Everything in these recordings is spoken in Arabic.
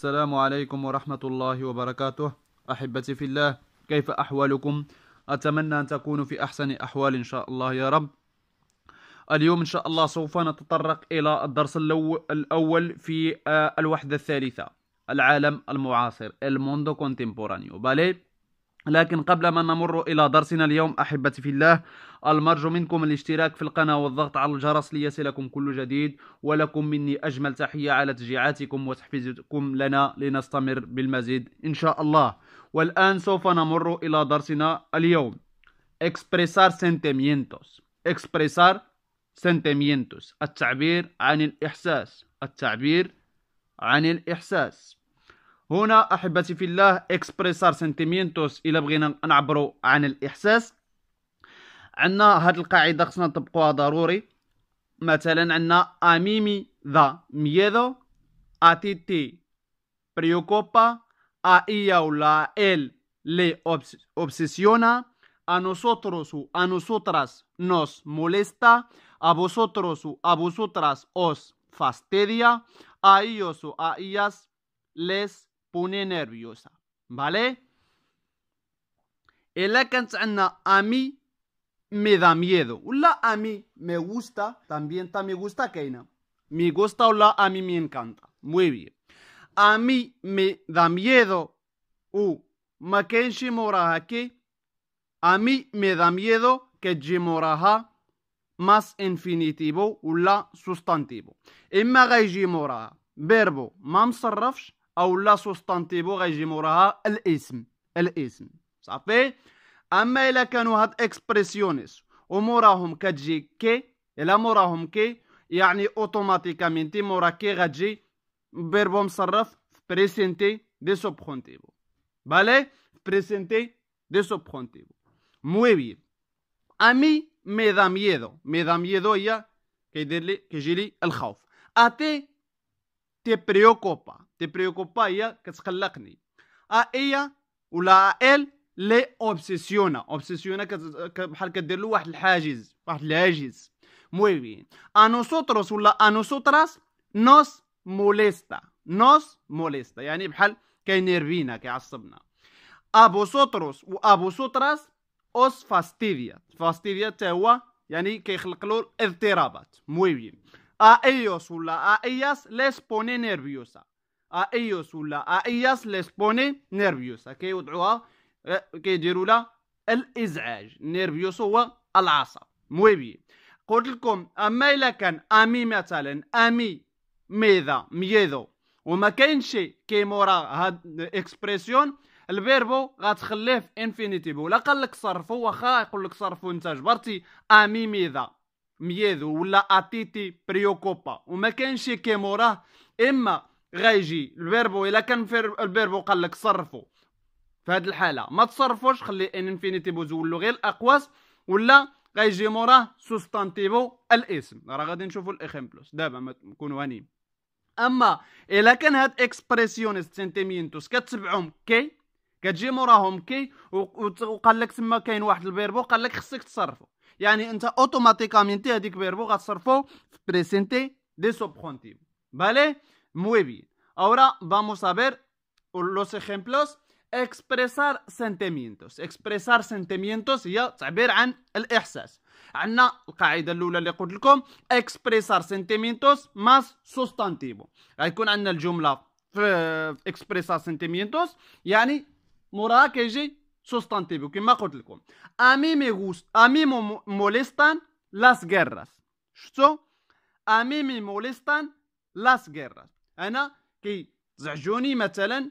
السلام عليكم ورحمة الله وبركاته أحبتي في الله كيف أحوالكم أتمنى أن تكونوا في أحسن أحوال إن شاء الله يا رب اليوم إن شاء الله سوف نتطرق إلى الدرس الأول في آه، الوحدة الثالثة العالم المعاصر الموندو كونتيمبورانيو بالي لكن قبل ما نمر إلى درسنا اليوم أحبتي في الله المرجو منكم الاشتراك في القناة والضغط على الجرس ليصلكم كل جديد ولكم مني أجمل تحية على تشجيعاتكم وتحفيزكم لنا لنستمر بالمزيد إن شاء الله والآن سوف نمر إلى درسنا اليوم Expressar sentimientos Expressar sentimientos التعبير عن الإحساس التعبير عن الإحساس هنا احبتي في الله اكسبريسار سنتيمينتوس الى بغينا نعبروا عن الاحساس عندنا هاد القاعده خصنا نطبقوها ضروري مثلا عندنا اميمي ذا ميدو اتيتي بريوكوبا ايا ولا ال لي اوبسيسيونا ا نوسوتروس ا نوسوتراس نوس nos ا a vosotros o a vosotras os fastidia, a ellos o a ellas les pone nerviosa. ¿Vale? El a mí me da miedo. La a mí me gusta, también ta me gusta Keina. Me gusta o la a mí me encanta. Muy bien. A mí me da miedo. U Makenshi Moraha que. A mí me da miedo que Jimoraha más infinitivo o la sustantivo. Emma Verbo. Mam sarrafsh. او لا سوستانتيفو غيجي موراها الاسم الاسم صافي اما الا كانوا هاد اكسبريسيونيس وموراهم كتجي كي الا موراهم كي يعني اوتوماتيكامين تي مورا كي غتجي بيربو مصرف في بريسينتي دي سوبخونتيفو بالي بريسينتي دي سوبخونتيفو موي بيان امي مي دا ميدو مي دا ميدو هي كيدير لي كيجي لي الخوف اتي تي بريوكوبا تي بريوكوبا هي كتقلقني ا اي ولا ال لي اوبسيسيونا اوبسيسيونا بحال كدير له واحد الحاجز واحد الهاجز انو سوتروس ولا سوتراس نوس موليستا نوس موليستا يعني بحال كينيرفينا كيعصبنا ابو سوتروس وابو سوتراس اوس فاستيديا فاستيديا حتى هو يعني كيخلق له اضطرابات مويبين A ellos, la, a ellas les pone nerviosa. A ellos, la, a ellas les pone nerviosa. كيوضعوها eh, El izaj. الازعاج نيرفيوس هو العصب موي bien. قلت لكم اما الا كان امي مثلا امي ميذا ميذو وما كاينش كي مورا هاد اكسبريسيون الفيربو غتخليه في انفينيتيف ولا قال لك صرفو واخا يقول لك صرفو انت جبرتي امي ميذا مياذو ولا اتيتي بريوكوبا وما كانش كي موراه اما غيجي الفيربو الا كان الفيربو قال لك صرفوا في هذه الحاله ما تصرفوش خلي ان بوز زولو غير الاقواس ولا غيجي موراه سوستانتيفو الاسم راه غادي نشوفوا الاكزامبلوس دابا ما نكونوا هانيين اما الا كان هاد اكسبريسيونيست سنتيمينتوس كتبعهم كي كتجي موراهم كي وقال لك تما كاين واحد البيربو قال لك خصك تصرفوا Y entonces automáticamente, el verbo va a ser presente de subjuntivo. ¿Vale? Muy bien. Ahora vamos a ver los ejemplos. Expresar sentimientos. Expresar sentimientos y saber el Expresar sentimientos más sustantivo. Hay con Ani el Expresar sentimientos. Y Ani, que سوستانتيفو كما قلت لكم امي مي غوست امي مولستان لاس غيراس شتو امي مي مولستان لاس غيراس انا كي زعجوني مثلا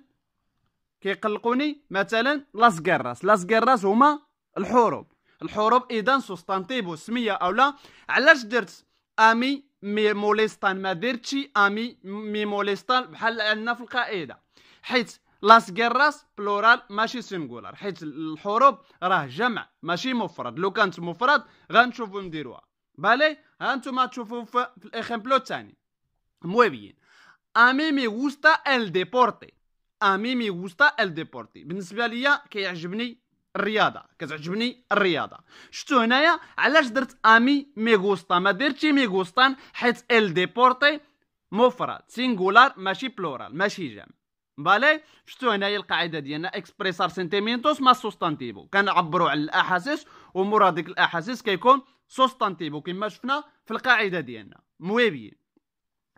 كيقلقوني مثلا لاس غيراس لاس غيراس هما الحروب الحروب اذا سوستانتيفو سميه اولا علاش درت امي مي موليستان ما درتش امي مي موليستان بحال عندنا في القاعده حيت لاس جيراس بلورال ماشي سينغولار حيت الحروب راه جمع ماشي مفرد لو كانت مفرد غنشوفو نديروها بالي ها نتوما تشوفو في الاخامبلو الثاني موي بيين امي مي غوستا ال ديبورتي امي مي غوستا ال ديبورتي بالنسبه ليا كيعجبني الرياضه كتعجبني الرياضه شفتو هنايا علاش درت امي مي غوستا ما درتش مي غوستان حيت ال ديبورتي مفرد سينغولار ماشي بلورال ماشي جمع بالي شفتوا هنايا القاعده ديالنا اكسبريسار سنتيمينتوس ما سوستانتيفو كنعبروا على الاحاسيس ومورا ديك الاحاسيس كيكون سوستانتيفو كما شفنا في القاعده ديالنا مويبيين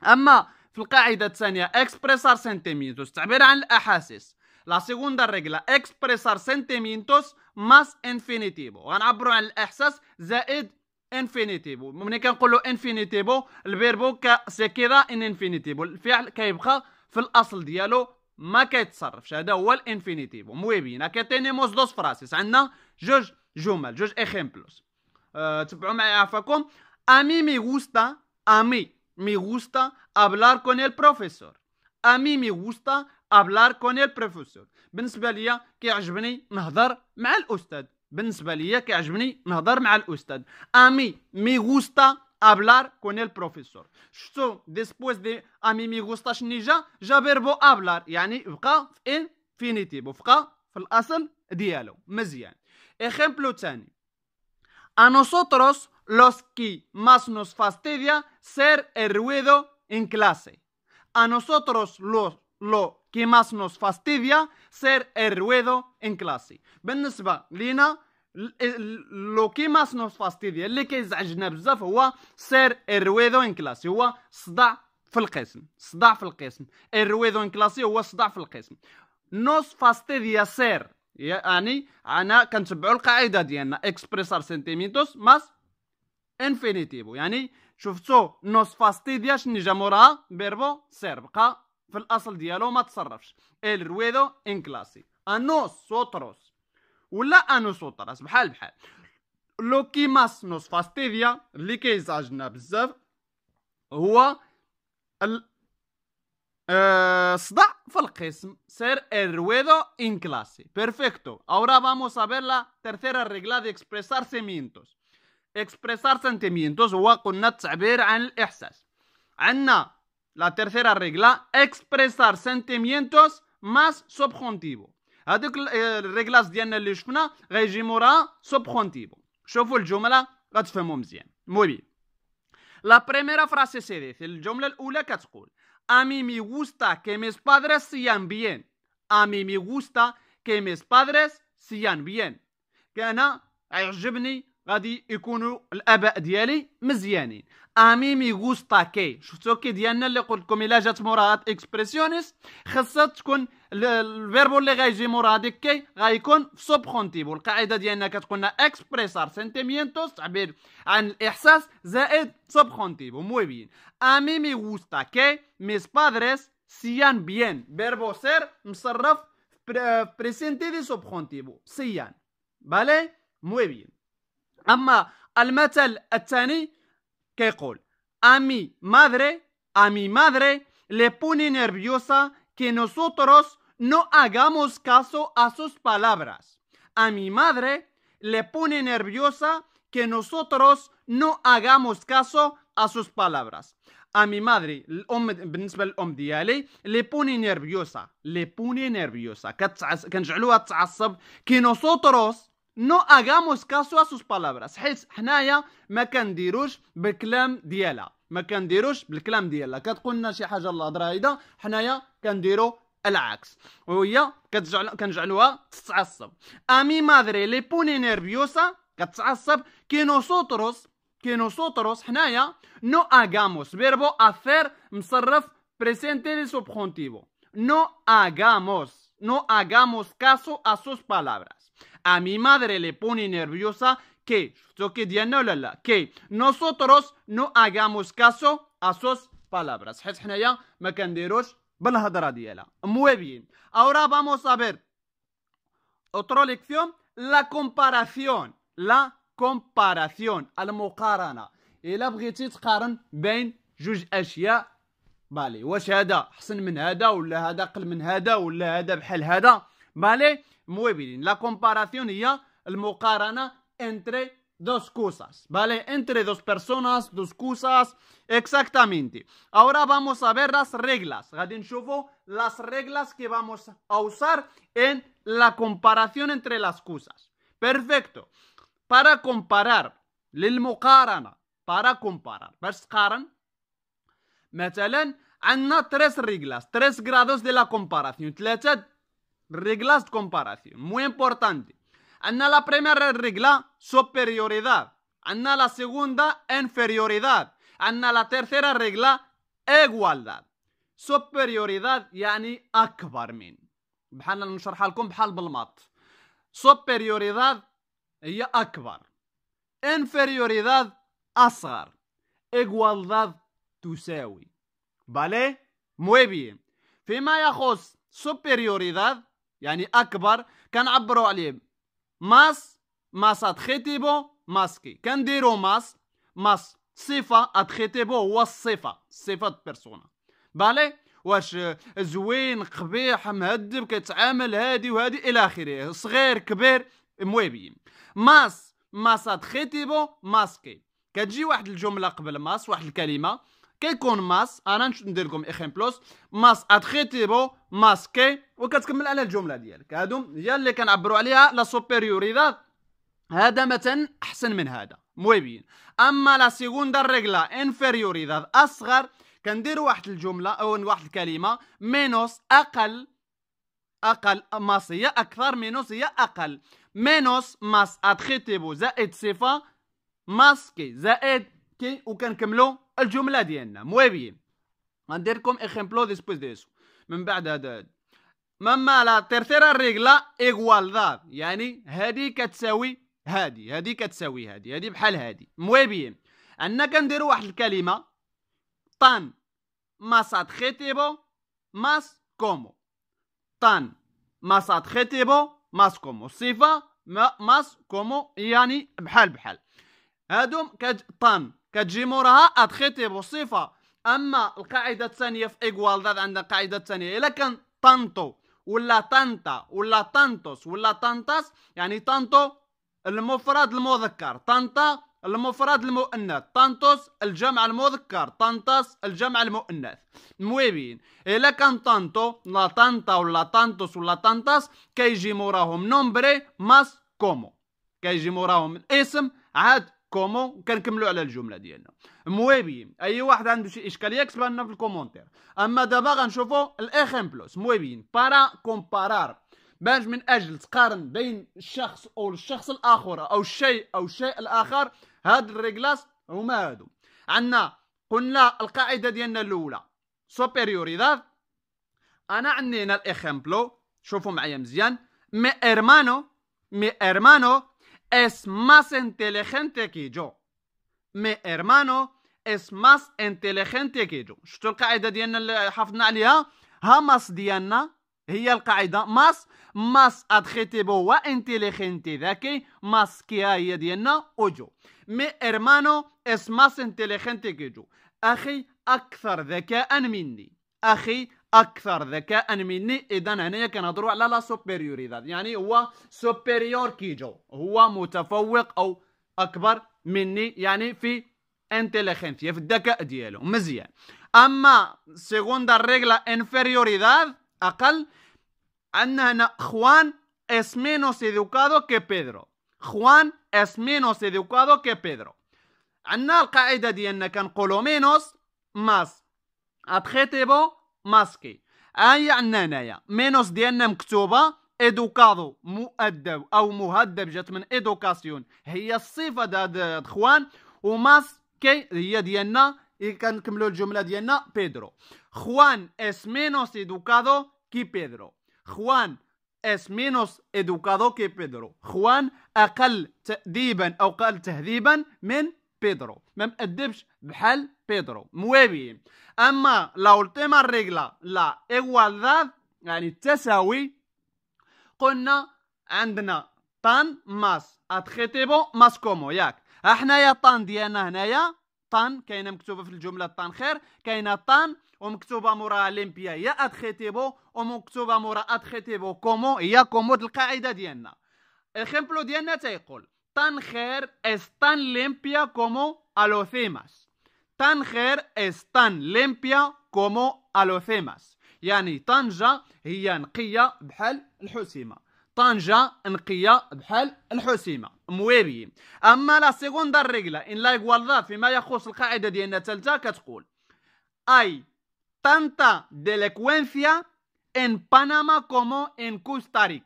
اما في القاعده الثانيه اكسبريسار سنتيمينتوس تعبير عن الاحاسيس لا سيكوندا ريغلا اكسبريسار سنتيمينتوس ماس انفينيتيفو غنعبروا على الاحساس زائد انفينيتيفو ملي كنقولوا انفينيتيفو الفيربو كسكيرا ان انفينيتيفو الفعل كيبقى في الاصل ديالو ما كيتصرفش هذا هو الانفينيتيف موي بينا كتينيموس دوس فراسيس عندنا جوج جمل جوج اخيمبلوس أه تبعوا معايا عفاكم امي مي غوستا امي مي غوستا ابلار كون البروفيسور امي مي غوستا ابلار كون البروفيسور بالنسبه ليا كيعجبني نهضر مع الاستاذ بالنسبه ليا كيعجبني نهضر مع الاستاذ امي مي غوستا hablar con el profesor. So, después de a mí me gusta ya, ya verbo hablar, y بقى infinitivo. el diálogo. Ejemplo A nosotros los que más nos fastidia ser el ruido en clase. A nosotros los lo que más nos fastidia ser el ruido en clase. بالنسبة Lina. لو كيما سنو فاستيديا اللي كيزعجنا بزاف هو سير الرويدو ان كلاسي هو صداع في القسم صداع في القسم الرويدو ان كلاسي هو صداع في القسم نوس فاستيديا سير يعني انا كنتبعوا القاعده ديالنا اكسبريسار سنتيميتوس ماس انفينيتيفو يعني شفتو نوس فاستيديا شنو جا موراها بيربو سير بقى في الاصل ديالو ما تصرفش الرويدو ان كلاسي انوس سوتروس hola a nosotras. Lo que más nos fastidia, es eh, ser el ruedo en clase. Perfecto. Ahora vamos a ver la tercera regla de expresar sentimientos. Expresar sentimientos con la tercera regla expresar sentimientos más subjuntivo. هذوك آه، الريغلاج ديالنا اللي شفنا غيجي موراها سوبخونتيفو شوفوا الجمله غتفهموا مزيان موبي لا بريميرا فراسي سيدي في الجمله الاولى كتقول امي مي غوستا كي ميس بادريس سيان بيان امي مي غوستا كي ميس بادريس سيان بيان كان عجبني غادي يكونوا الاباء ديالي مزيانين امي مي غوستا كي شفتو كي ديالنا اللي قلت لكم الا جات موراها اكسبريسيونيس خاصها تكون الفيربو اللي غايجي مورا هذيك كي غايكون في سوبخونتيف القاعده ديالنا كتقولنا اكسبريسار سنتيمينتوس تعبير عن الاحساس زائد سوبخونتيف موي بين امي مي غوستا كي ميس بادريس سيان بيان فيربو سير مصرف في بريسينتي دي سوبخونتيف سيان بالي موي بين اما المثل الثاني كيقول امي مادري امي مادري le pone nerviosa que nosotros no hagamos caso a sus palabras. A mi madre le pone nerviosa que nosotros no hagamos caso a sus palabras. A mi madre, الام بالنسبه للام ديالي لي بوني نيرفيوسا لي بوني نيرفيوسا كنجعلوها تعصب كي نوسوتروس نو اغاموس كاسو سوس بالابراس حيت حنايا ما كنديروش بالكلام ديالها ما كنديروش بالكلام ديالها كتقول لنا شي حاجه الهضره هيدا حنايا كنديرو العكس وهي كتجعل كنجعلوها تتعصب امي مادري لي بوني نيرفيوسا كتعصب كينو سوتروس كينو سوتروس حنايا نو اغاموس فيربو افير مصرف بريسينتي لي سوبخونتيفو نو اغاموس نو اغاموس كاسو اسوس بالابراس a mi madre le pone nerviosa que, lo que que nosotros no hagamos caso a sus palabras. Muy bien. Ahora vamos a ver otra lección la comparación. La comparación. Al المقارنه. الا بغيتي تقارن بين جوج اشياء بالي واش هذا احسن من هذا ولا هذا اقل من هذا ولا هذا بحال هذا ¿Vale? Muy bien. La comparación y ya, el mukarana entre dos cosas, ¿vale? Entre dos personas, dos cosas, exactamente. Ahora vamos a ver las reglas, las reglas que vamos a usar en la comparación entre las cosas. Perfecto. Para comparar, mukarana. para comparar. بس me مثلا عندنا tres reglas, tres grados de la comparación reglas de comparación, muy importante. Ana la primera regla, superioridad. Ana la segunda, inferioridad. Anna la tercera regla, igualdad. superioridad يعني akbarmin. من a نشرحها لكم بحال superioridad هي akbar. inferioridad azar. igualdad تساوي بالي Muy بيان فيما يخص superioridad يعني اكبر كنعبروا عليه ماس ماس اتخيتيبو ماسكي كنديرو ماس ماس صفه اتخيتيبو هو الصفه صفه بيرسونا بالي واش زوين قبيح مهذب كتعامل هادي وهادي الى اخره صغير كبير مويبين ماس ماس اتخيتيبو ماسكي كتجي واحد الجمله قبل ماس واحد الكلمه que con más انا ندير لكم اكزامبلوس ماس اتريتيبو ماسكي وكتكمل على الجمله ديالك هادو هي اللي كنعبروا عليها لا سوبيريوريداد هذا مثلا احسن من هذا موي اما لا سيغوندا ريغلا انفيريوريداد اصغر كندير واحد الجمله او واحد الكلمه مينوس اقل اقل ماس هي اكثر مينوس هي اقل مينوس ماس اتريتيبو زائد صفه ماسكي زائد اوكي وكنكملوا الجمله ديالنا موي غندير لكم اكزامبلو ديسبوز دي اسو من بعد هذا ماما لا تيرتيرا ريغلا ايغوالداد يعني هادي كتساوي هادي هادي كتساوي هادي هادي بحال هادي موي عندنا كنديروا واحد الكلمه طان ماسا تريتيبو ماس كومو طان ماسا تريتيبو ماس كومو الصفه ماس كومو يعني بحال بحال هادو كت طان كتجي موراها ادخيتي بصفه اما القاعده الثانيه في ايكوالداد عندها قاعده ثانيه الا كان طانتو ولا طانتا ولا طانتوس ولا طانتاس يعني طانتو المفرد المذكر طانتا المفرد المؤنث طانتوس الجمع المذكر طانتاس الجمع المؤنث مويبين الا كان طانتو لا طانتا ولا طانتوس ولا طانتاس كيجي موراهم نومبري ماس كومو كيجي موراهم الاسم عاد كومون كنكملوا على الجمله ديالنا مويبيين اي واحد عنده شي اشكاليه يكتبها لنا في الكومونتير اما دابا غنشوفوا موي مويبيين بارا كومبارار باش من اجل تقارن بين الشخص او الشخص الاخر او الشيء او الشيء الاخر هاد الريغلاس هما هادو عندنا قلنا القاعده ديالنا الاولى سوبيريوريداد انا عندي هنا الاخامبلو شوفوا معايا مزيان مي ارمانو مي ارمانو es más inteligente que yo مي hermano es más inteligente que yo شفتوا القاعده ديالنا اللي حافظنا عليها هاماس ديالنا هي القاعده ماس ماس ادخيتيبو و انتليجنتي ذكي ماس كي هي ديالنا اوجو مي ارمانو اس ماس انتيليجنتي كيجو اخي اكثر ذكاء مني اخي اكثر ذكاء مني اذا هنايا كنهضروا على لا سوبيريوريداد يعني هو سوبيريور كيجو هو متفوق او اكبر مني يعني في انتليجنسيا في الذكاء ديالو مزيان اما سيغوندا ريغلا انفيريوريداد اقل عندنا هنا خوان اس مينوس ادوكادو كي بيدرو خوان اس مينوس ادوكادو كي بيدرو عندنا القاعدة ديالنا كنقولوا menos más بو ماسكي هي عندنا هنايا مينوس ديالنا مكتوبه ادوكادو مؤدب او مهذب جات من ايدوكاسيون هي الصفه داد خوان وماسكي هي ديالنا كنكملوا الجمله ديالنا بيدرو خوان اس مينوس ادوكادو كي بيدرو خوان اس مينوس ادوكادو كي بيدرو خوان اقل تاديبا او اقل تهذيبا من بيدرو ما مأدبش بحال Pedro. bien. أما la última regla la igualdad يعني التساوي قلنا عندنا طن ماس اتخيتيبو ماس كومو ياك احنايا طن ديالنا هنايا طن كاينه مكتوبه في الجمله طن خير كاينه طن ومكتوبه موراها ليمبيا يا ادخيتيبو ومكتوبه مورا ادخيتيبو كومو هي كومو القاعده ديالنا الخيمبلو ديالنا تيقول طن خير استان ليمبيا كومو الوثيماس تنخر es tan limpia como Alofemas يعني طنجة هي نقية بحال الحسيمة طنجة نقية بحال الحسيمة مويبي أما لا سيغوندا الرجلة إن لا إغوالدا فيما يخص القاعدة ديالنا التالتة كتقول أي tanta delincuencia en Panamá como en Costa أي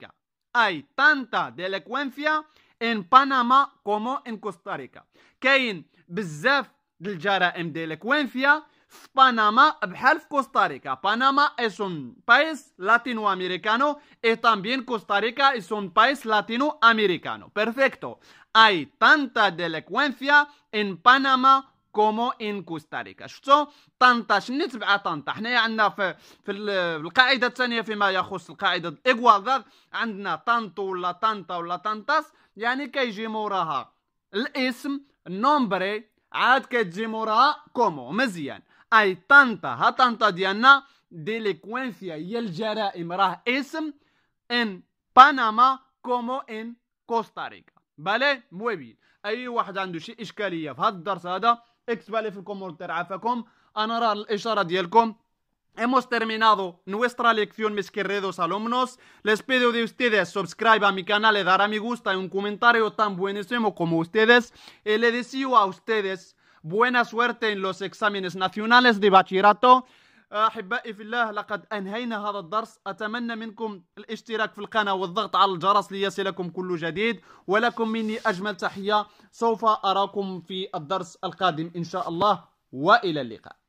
Hay tanta delincuencia en Panamá como en Costa Rica. كاين بزاف للجرائم ديالك وين فيها في بنما بحال في كوستاريكا بنما اسون بايس لاتينو امريكانو اي también كوستاريكا اسون بايس لاتينو امريكانو بيرفكتو اي تانتا ديليكوينفيا ان بنما كومو ان كوستاريكا شفتو تانتا شني تبع تانتا حنايا عندنا في في القاعده الثانيه فيما يخص القاعده الايكوادور عندنا تانتو ولا تانتا ولا تانتاس يعني كيجي موراها الاسم النومبري عاد كتجي كومو مزيان اي طنطا ها طنطا ديالنا ديليكوينسيا هي الجرائم راه اسم ان بنما كومو ان كوستاريكا بالي موي بيان اي واحد عنده شي اشكاليه في هذا الدرس هذا اكتبها لي في الكومنتات عافاكم انا راه الاشاره ديالكم Hemos terminado nuestra lección, mis queridos alumnos. Les pido de ustedes subscribe a mi canal, le dar a mi gusta y un comentario tan buenísimo como ustedes. Y le deseo a ustedes buena suerte en los exámenes nacionales de bachillerato. احبائي في الله لقد انهينا هذا الدرس اتمنى منكم الاشتراك في القناه والضغط على الجرس ليصلكم كل جديد ولكم مني اجمل تحيه سوف اراكم في الدرس القادم ان شاء الله والى اللقاء